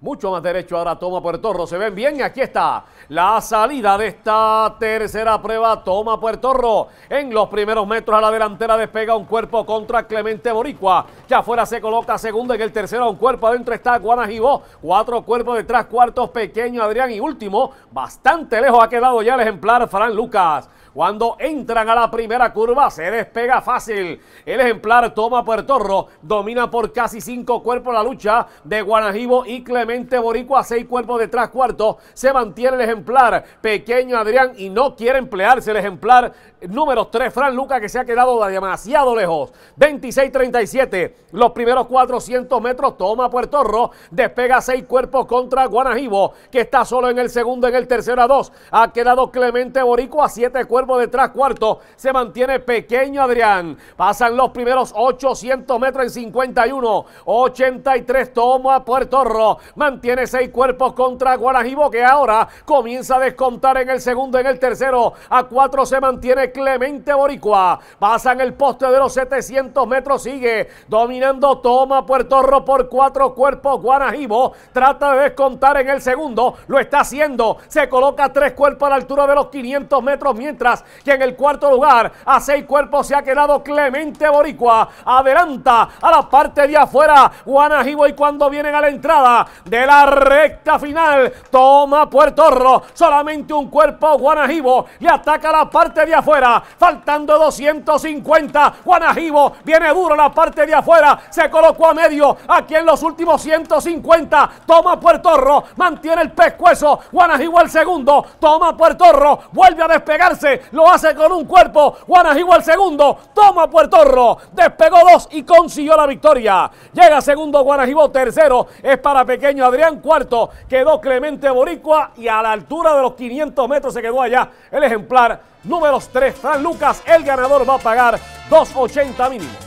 Mucho más derecho ahora toma Puerto Rico. Se ven bien. y Aquí está la salida de esta tercera prueba. Toma Puerto Rico. En los primeros metros a la delantera despega un cuerpo contra Clemente Boricua. Ya afuera se coloca segundo en el tercero. Un cuerpo adentro está Guanajibó. Cuatro cuerpos detrás. Cuartos pequeño Adrián. Y último, bastante lejos ha quedado ya el ejemplar Fran Lucas. Cuando entran a la primera curva, se despega fácil. El ejemplar toma Puerto domina por casi cinco cuerpos la lucha de Guanajibo y Clemente Borico a seis cuerpos detrás cuarto. Se mantiene el ejemplar pequeño Adrián y no quiere emplearse el ejemplar número 3, Fran Luca, que se ha quedado demasiado lejos. 26-37, los primeros 400 metros toma Puerto despega seis cuerpos contra Guanajibo, que está solo en el segundo, en el tercero a dos. Ha quedado Clemente Boricua, siete cuerpos detrás cuarto. Se mantiene pequeño Adrián. Pasan los primeros 800 metros en 51. 83 toma Puerto Rico. Mantiene seis cuerpos contra Guarajibo que ahora comienza a descontar en el segundo, en el tercero. A cuatro se mantiene Clemente Boricua. Pasan el poste de los 700 metros. Sigue dominando toma Puerto Rico por cuatro cuerpos. Guarajibo trata de descontar en el segundo. Lo está haciendo. Se coloca tres cuerpos a la altura de los 500 metros mientras y en el cuarto lugar a seis cuerpos se ha quedado Clemente Boricua. Adelanta a la parte de afuera Guanajibo y cuando vienen a la entrada de la recta final toma Puerto Rico solamente un cuerpo Guanajibo le ataca la parte de afuera faltando 250 Guanajibo viene duro la parte de afuera se colocó a medio aquí en los últimos 150 toma Puerto Rico mantiene el pescuezo Guanajibo el segundo toma Puerto Rico vuelve a despegarse lo hace con un cuerpo. Guanajuato al segundo, toma Puertorro, despegó dos y consiguió la victoria. Llega segundo Guanajibo, tercero es para pequeño Adrián, cuarto quedó Clemente Boricua y a la altura de los 500 metros se quedó allá el ejemplar número 3, Fran Lucas, el ganador va a pagar 2.80 mínimo.